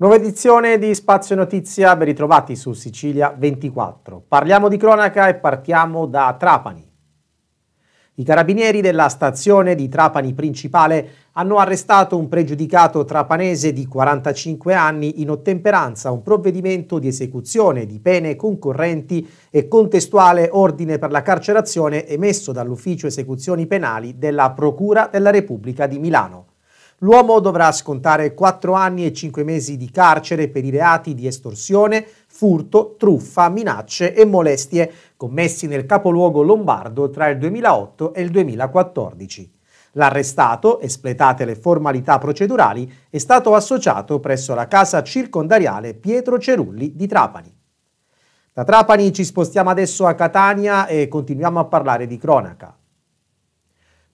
Nuova edizione di Spazio Notizia, ben ritrovati su Sicilia 24. Parliamo di cronaca e partiamo da Trapani. I carabinieri della stazione di Trapani Principale hanno arrestato un pregiudicato trapanese di 45 anni in ottemperanza a un provvedimento di esecuzione di pene concorrenti e contestuale ordine per la carcerazione emesso dall'ufficio esecuzioni penali della Procura della Repubblica di Milano. L'uomo dovrà scontare 4 anni e 5 mesi di carcere per i reati di estorsione, furto, truffa, minacce e molestie commessi nel capoluogo lombardo tra il 2008 e il 2014. L'arrestato, espletate le formalità procedurali, è stato associato presso la casa circondariale Pietro Cerulli di Trapani. Da Trapani ci spostiamo adesso a Catania e continuiamo a parlare di cronaca.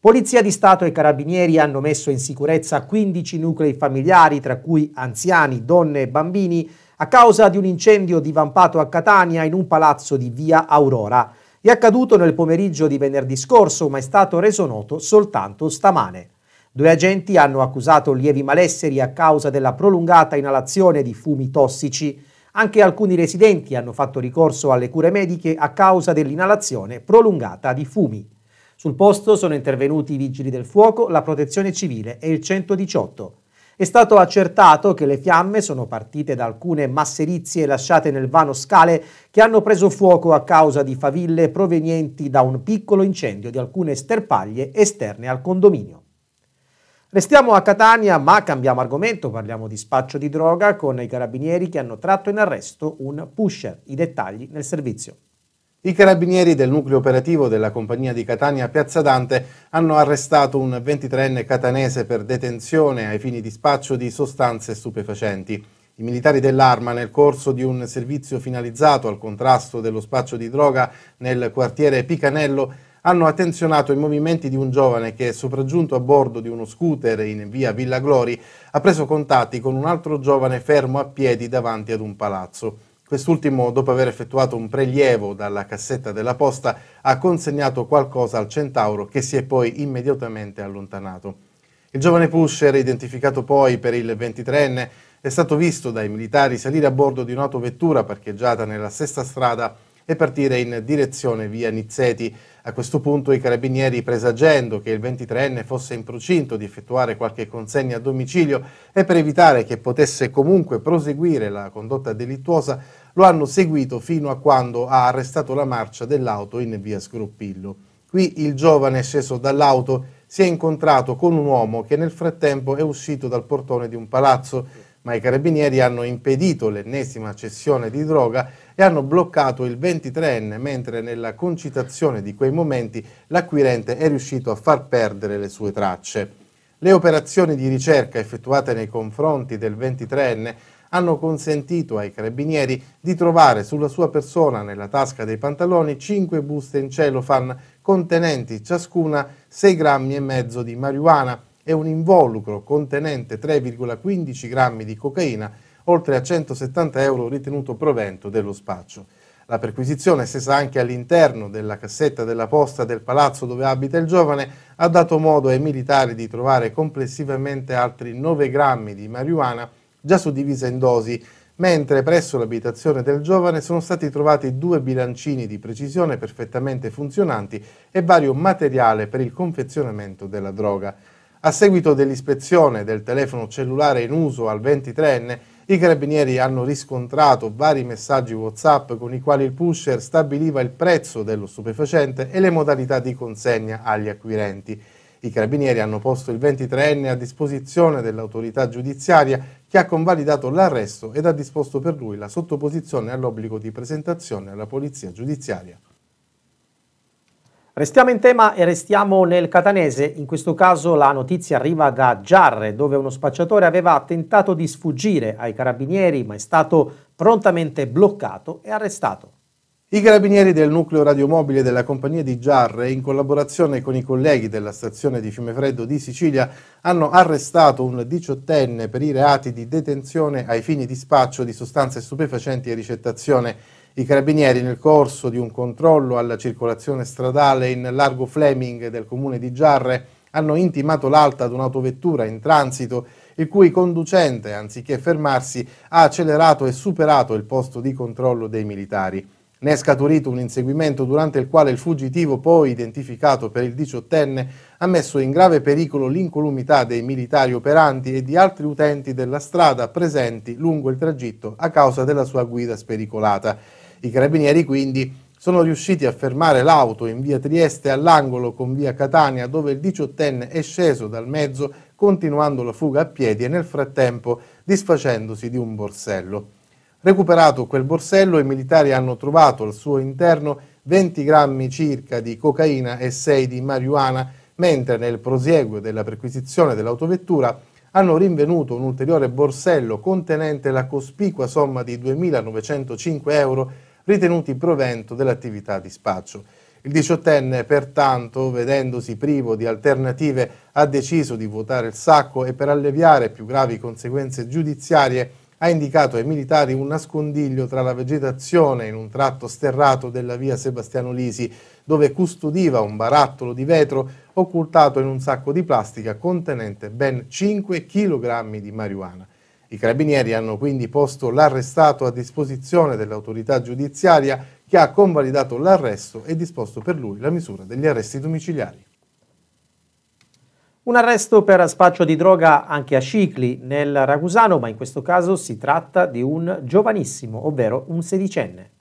Polizia di Stato e Carabinieri hanno messo in sicurezza 15 nuclei familiari, tra cui anziani, donne e bambini, a causa di un incendio divampato a Catania in un palazzo di via Aurora. È accaduto nel pomeriggio di venerdì scorso, ma è stato reso noto soltanto stamane. Due agenti hanno accusato lievi malesseri a causa della prolungata inalazione di fumi tossici. Anche alcuni residenti hanno fatto ricorso alle cure mediche a causa dell'inalazione prolungata di fumi. Sul posto sono intervenuti i vigili del fuoco, la protezione civile e il 118. È stato accertato che le fiamme sono partite da alcune masserizie lasciate nel vano scale che hanno preso fuoco a causa di faville provenienti da un piccolo incendio di alcune sterpaglie esterne al condominio. Restiamo a Catania ma cambiamo argomento, parliamo di spaccio di droga con i carabinieri che hanno tratto in arresto un pusher. I dettagli nel servizio. I carabinieri del nucleo operativo della compagnia di Catania Piazza Dante hanno arrestato un 23enne catanese per detenzione ai fini di spaccio di sostanze stupefacenti. I militari dell'Arma, nel corso di un servizio finalizzato al contrasto dello spaccio di droga nel quartiere Picanello, hanno attenzionato i movimenti di un giovane che, sopraggiunto a bordo di uno scooter in via Villa Glori, ha preso contatti con un altro giovane fermo a piedi davanti ad un palazzo. Quest'ultimo, dopo aver effettuato un prelievo dalla cassetta della posta, ha consegnato qualcosa al centauro che si è poi immediatamente allontanato. Il giovane pusher, identificato poi per il 23enne, è stato visto dai militari salire a bordo di un'autovettura parcheggiata nella stessa strada e partire in direzione via Nizzeti, a questo punto i carabinieri, presagendo che il 23enne fosse in procinto di effettuare qualche consegna a domicilio e per evitare che potesse comunque proseguire la condotta delittuosa, lo hanno seguito fino a quando ha arrestato la marcia dell'auto in via Sgroppillo. Qui il giovane sceso dall'auto si è incontrato con un uomo che nel frattempo è uscito dal portone di un palazzo ma i carabinieri hanno impedito l'ennesima cessione di droga e hanno bloccato il 23enne, mentre nella concitazione di quei momenti l'acquirente è riuscito a far perdere le sue tracce. Le operazioni di ricerca effettuate nei confronti del 23enne hanno consentito ai carabinieri di trovare sulla sua persona, nella tasca dei pantaloni, cinque buste in celofan contenenti ciascuna 6 grammi e mezzo di marijuana, e un involucro contenente 3,15 grammi di cocaina, oltre a 170 euro ritenuto provento dello spaccio. La perquisizione, stesa anche all'interno della cassetta della posta del palazzo dove abita il giovane, ha dato modo ai militari di trovare complessivamente altri 9 grammi di marijuana già suddivisa in dosi, mentre presso l'abitazione del giovane sono stati trovati due bilancini di precisione perfettamente funzionanti e vario materiale per il confezionamento della droga. A seguito dell'ispezione del telefono cellulare in uso al 23enne, i carabinieri hanno riscontrato vari messaggi WhatsApp con i quali il pusher stabiliva il prezzo dello stupefacente e le modalità di consegna agli acquirenti. I carabinieri hanno posto il 23enne a disposizione dell'autorità giudiziaria che ha convalidato l'arresto ed ha disposto per lui la sottoposizione all'obbligo di presentazione alla polizia giudiziaria. Restiamo in tema e restiamo nel catanese, in questo caso la notizia arriva da Giarre dove uno spacciatore aveva tentato di sfuggire ai carabinieri ma è stato prontamente bloccato e arrestato. I carabinieri del nucleo radiomobile della compagnia di Giarre, in collaborazione con i colleghi della stazione di Fiumefreddo di Sicilia, hanno arrestato un diciottenne per i reati di detenzione ai fini di spaccio di sostanze stupefacenti e ricettazione i carabinieri nel corso di un controllo alla circolazione stradale in largo Fleming del comune di Giarre hanno intimato l'alta ad un'autovettura in transito il cui conducente, anziché fermarsi, ha accelerato e superato il posto di controllo dei militari. Ne è scaturito un inseguimento durante il quale il fuggitivo, poi identificato per il diciottenne, ha messo in grave pericolo l'incolumità dei militari operanti e di altri utenti della strada presenti lungo il tragitto a causa della sua guida spericolata. I carabinieri quindi sono riusciti a fermare l'auto in via Trieste all'angolo con via Catania dove il diciottenne è sceso dal mezzo continuando la fuga a piedi e nel frattempo disfacendosi di un borsello. Recuperato quel borsello, i militari hanno trovato al suo interno 20 grammi circa di cocaina e 6 di marijuana, mentre nel prosieguo della perquisizione dell'autovettura hanno rinvenuto un ulteriore borsello contenente la cospicua somma di 2.905 euro ritenuti provento dell'attività di spaccio. Il diciottenne, pertanto, vedendosi privo di alternative, ha deciso di vuotare il sacco e per alleviare più gravi conseguenze giudiziarie ha indicato ai militari un nascondiglio tra la vegetazione in un tratto sterrato della via Sebastiano Lisi, dove custodiva un barattolo di vetro occultato in un sacco di plastica contenente ben 5 kg di marijuana. I carabinieri hanno quindi posto l'arrestato a disposizione dell'autorità giudiziaria che ha convalidato l'arresto e disposto per lui la misura degli arresti domiciliari. Un arresto per spaccio di droga anche a Cicli nel Ragusano, ma in questo caso si tratta di un giovanissimo, ovvero un sedicenne.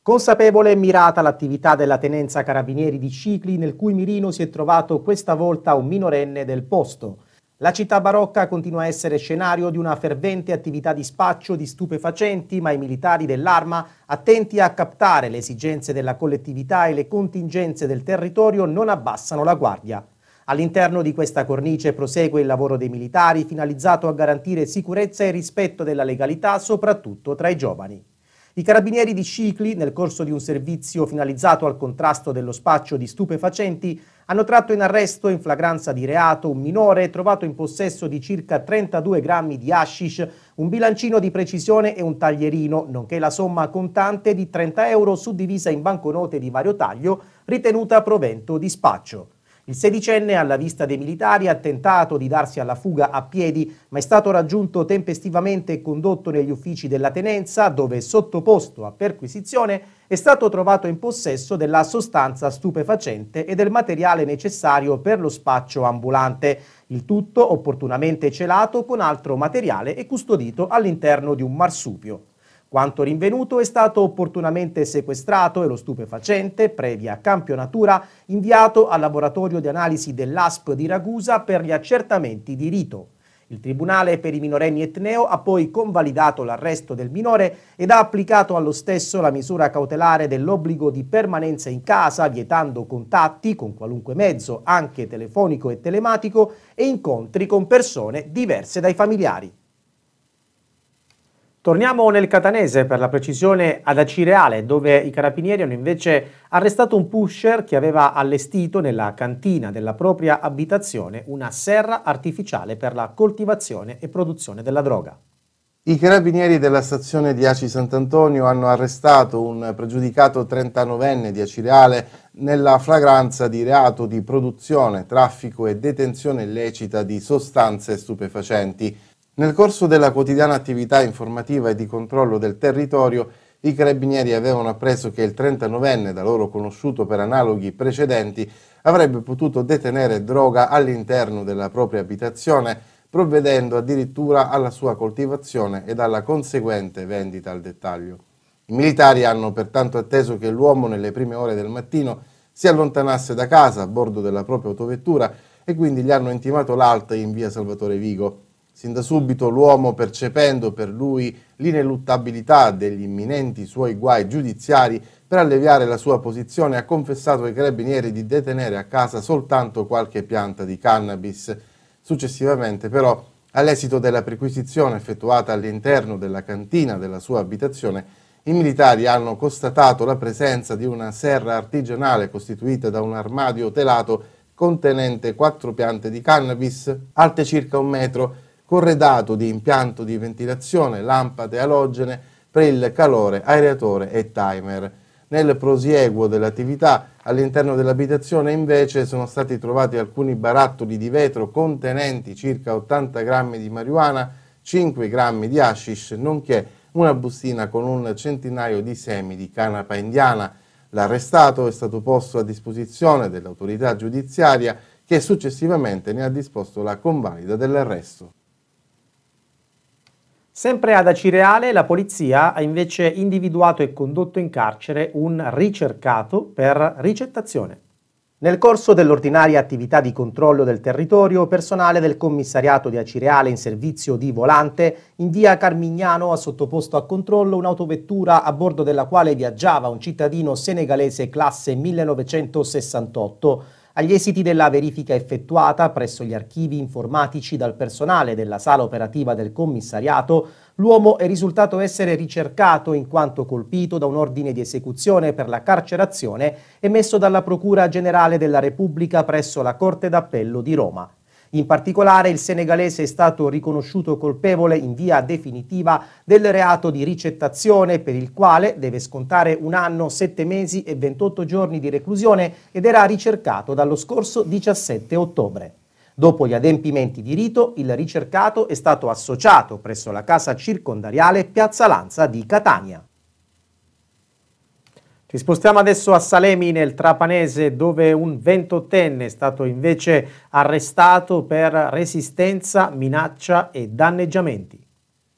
Consapevole e mirata l'attività della tenenza carabinieri di Cicli, nel cui mirino si è trovato questa volta un minorenne del posto. La città barocca continua a essere scenario di una fervente attività di spaccio di stupefacenti, ma i militari dell'arma, attenti a captare le esigenze della collettività e le contingenze del territorio, non abbassano la guardia. All'interno di questa cornice prosegue il lavoro dei militari finalizzato a garantire sicurezza e rispetto della legalità soprattutto tra i giovani. I carabinieri di Cicli, nel corso di un servizio finalizzato al contrasto dello spaccio di stupefacenti, hanno tratto in arresto in flagranza di reato un minore trovato in possesso di circa 32 grammi di hashish, un bilancino di precisione e un taglierino, nonché la somma contante di 30 euro suddivisa in banconote di vario taglio, ritenuta provento di spaccio. Il sedicenne, alla vista dei militari, ha tentato di darsi alla fuga a piedi, ma è stato raggiunto tempestivamente e condotto negli uffici della tenenza, dove, sottoposto a perquisizione, è stato trovato in possesso della sostanza stupefacente e del materiale necessario per lo spaccio ambulante, il tutto opportunamente celato con altro materiale e custodito all'interno di un marsupio. Quanto rinvenuto è stato opportunamente sequestrato e lo stupefacente, previa campionatura, inviato al laboratorio di analisi dell'ASP di Ragusa per gli accertamenti di rito. Il Tribunale per i minorenni etneo ha poi convalidato l'arresto del minore ed ha applicato allo stesso la misura cautelare dell'obbligo di permanenza in casa, vietando contatti con qualunque mezzo, anche telefonico e telematico, e incontri con persone diverse dai familiari. Torniamo nel Catanese, per la precisione ad Acireale, dove i carabinieri hanno invece arrestato un pusher che aveva allestito nella cantina della propria abitazione una serra artificiale per la coltivazione e produzione della droga. I carabinieri della stazione di Aci Sant'Antonio hanno arrestato un pregiudicato 39enne di Acireale nella flagranza di reato di produzione, traffico e detenzione illecita di sostanze stupefacenti. Nel corso della quotidiana attività informativa e di controllo del territorio, i carabinieri avevano appreso che il 39enne, da loro conosciuto per analoghi precedenti, avrebbe potuto detenere droga all'interno della propria abitazione, provvedendo addirittura alla sua coltivazione ed alla conseguente vendita al dettaglio. I militari hanno pertanto atteso che l'uomo nelle prime ore del mattino si allontanasse da casa a bordo della propria autovettura e quindi gli hanno intimato l'alta in via Salvatore Vigo. Sin da subito l'uomo, percependo per lui l'ineluttabilità degli imminenti suoi guai giudiziari, per alleviare la sua posizione ha confessato ai carabinieri di detenere a casa soltanto qualche pianta di cannabis. Successivamente però, all'esito della perquisizione effettuata all'interno della cantina della sua abitazione, i militari hanno constatato la presenza di una serra artigianale costituita da un armadio telato contenente quattro piante di cannabis alte circa un metro, corredato di impianto di ventilazione, lampade alogene per il calore, aereatore e timer. Nel prosieguo dell'attività all'interno dell'abitazione invece sono stati trovati alcuni barattoli di vetro contenenti circa 80 grammi di marijuana, 5 grammi di hashish, nonché una bustina con un centinaio di semi di canapa indiana. L'arrestato è stato posto a disposizione dell'autorità giudiziaria che successivamente ne ha disposto la convalida dell'arresto. Sempre ad Acireale la polizia ha invece individuato e condotto in carcere un ricercato per ricettazione. Nel corso dell'ordinaria attività di controllo del territorio, personale del commissariato di Acireale in servizio di volante in via Carmignano ha sottoposto a controllo un'autovettura a bordo della quale viaggiava un cittadino senegalese classe 1968 agli esiti della verifica effettuata presso gli archivi informatici dal personale della sala operativa del commissariato, l'uomo è risultato essere ricercato in quanto colpito da un ordine di esecuzione per la carcerazione emesso dalla Procura Generale della Repubblica presso la Corte d'Appello di Roma. In particolare il senegalese è stato riconosciuto colpevole in via definitiva del reato di ricettazione per il quale deve scontare un anno, sette mesi e 28 giorni di reclusione ed era ricercato dallo scorso 17 ottobre. Dopo gli adempimenti di rito, il ricercato è stato associato presso la casa circondariale Piazza Lanza di Catania. Ci spostiamo adesso a Salemi nel Trapanese dove un ventottenne è stato invece arrestato per resistenza, minaccia e danneggiamenti.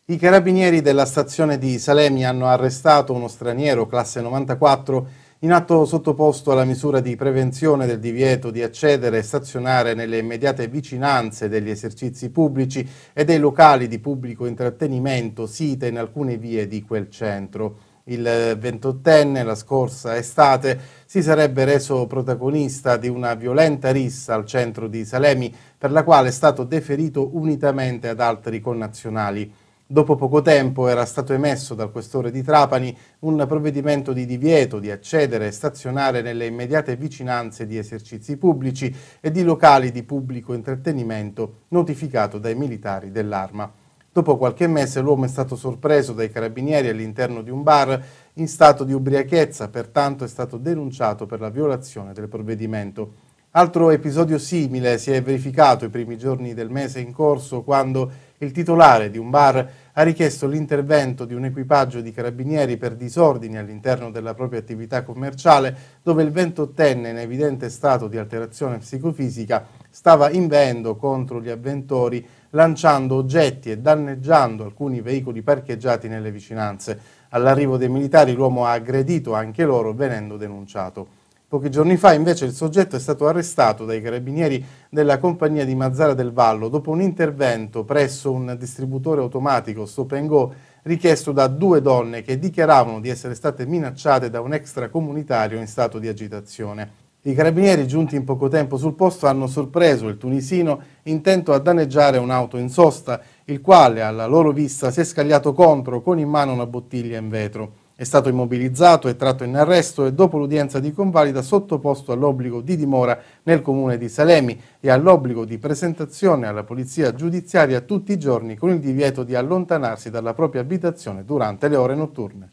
I carabinieri della stazione di Salemi hanno arrestato uno straniero classe 94 in atto sottoposto alla misura di prevenzione del divieto di accedere e stazionare nelle immediate vicinanze degli esercizi pubblici e dei locali di pubblico intrattenimento site in alcune vie di quel centro il 28enne la scorsa estate si sarebbe reso protagonista di una violenta rissa al centro di Salemi per la quale è stato deferito unitamente ad altri connazionali. Dopo poco tempo era stato emesso dal questore di Trapani un provvedimento di divieto di accedere e stazionare nelle immediate vicinanze di esercizi pubblici e di locali di pubblico intrattenimento notificato dai militari dell'arma. Dopo qualche mese l'uomo è stato sorpreso dai carabinieri all'interno di un bar in stato di ubriachezza, pertanto è stato denunciato per la violazione del provvedimento. Altro episodio simile si è verificato i primi giorni del mese in corso quando il titolare di un bar ha richiesto l'intervento di un equipaggio di carabinieri per disordini all'interno della propria attività commerciale dove il ventottenne in evidente stato di alterazione psicofisica stava inveendo contro gli avventori lanciando oggetti e danneggiando alcuni veicoli parcheggiati nelle vicinanze. All'arrivo dei militari l'uomo ha aggredito anche loro venendo denunciato. Pochi giorni fa invece il soggetto è stato arrestato dai carabinieri della compagnia di Mazzara del Vallo dopo un intervento presso un distributore automatico Stop and Go richiesto da due donne che dichiaravano di essere state minacciate da un extracomunitario in stato di agitazione. I carabinieri giunti in poco tempo sul posto hanno sorpreso il tunisino intento a danneggiare un'auto in sosta, il quale alla loro vista si è scagliato contro con in mano una bottiglia in vetro. È stato immobilizzato e tratto in arresto e dopo l'udienza di convalida sottoposto all'obbligo di dimora nel comune di Salemi e all'obbligo di presentazione alla polizia giudiziaria tutti i giorni con il divieto di allontanarsi dalla propria abitazione durante le ore notturne.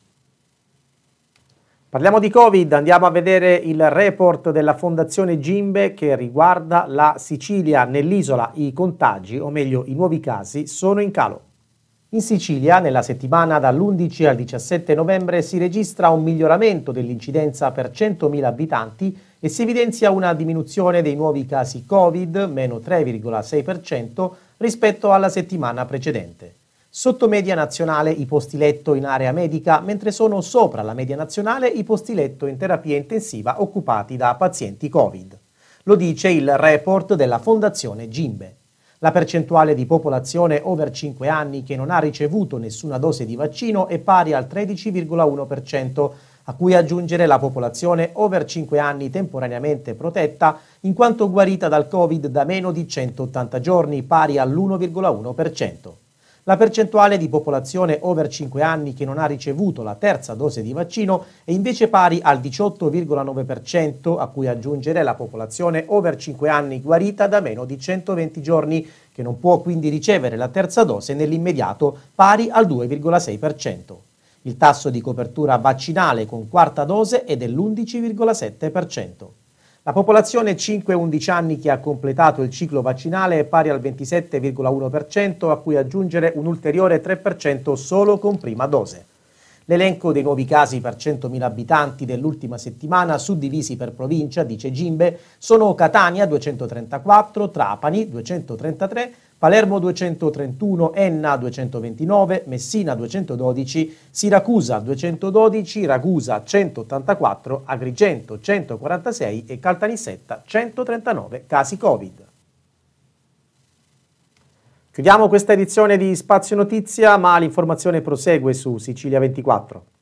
Parliamo di Covid, andiamo a vedere il report della Fondazione Gimbe che riguarda la Sicilia. Nell'isola i contagi, o meglio i nuovi casi, sono in calo. In Sicilia, nella settimana dall'11 al 17 novembre, si registra un miglioramento dell'incidenza per 100.000 abitanti e si evidenzia una diminuzione dei nuovi casi Covid, meno 3,6%, rispetto alla settimana precedente. Sotto media nazionale i posti letto in area medica, mentre sono sopra la media nazionale i posti letto in terapia intensiva occupati da pazienti Covid. Lo dice il report della Fondazione Gimbe. La percentuale di popolazione over 5 anni che non ha ricevuto nessuna dose di vaccino è pari al 13,1%, a cui aggiungere la popolazione over 5 anni temporaneamente protetta in quanto guarita dal Covid da meno di 180 giorni, pari all'1,1%. La percentuale di popolazione over 5 anni che non ha ricevuto la terza dose di vaccino è invece pari al 18,9%, a cui aggiungere la popolazione over 5 anni guarita da meno di 120 giorni, che non può quindi ricevere la terza dose nell'immediato, pari al 2,6%. Il tasso di copertura vaccinale con quarta dose è dell'11,7%. La popolazione 5-11 anni che ha completato il ciclo vaccinale è pari al 27,1%, a cui aggiungere un ulteriore 3% solo con prima dose. L'elenco dei nuovi casi per 100.000 abitanti dell'ultima settimana, suddivisi per provincia, dice Gimbe, sono Catania 234, Trapani 233, Palermo 231, Enna 229, Messina 212, Siracusa 212, Ragusa 184, Agrigento 146 e Caltanissetta 139 casi Covid. Chiudiamo questa edizione di Spazio Notizia, ma l'informazione prosegue su Sicilia 24.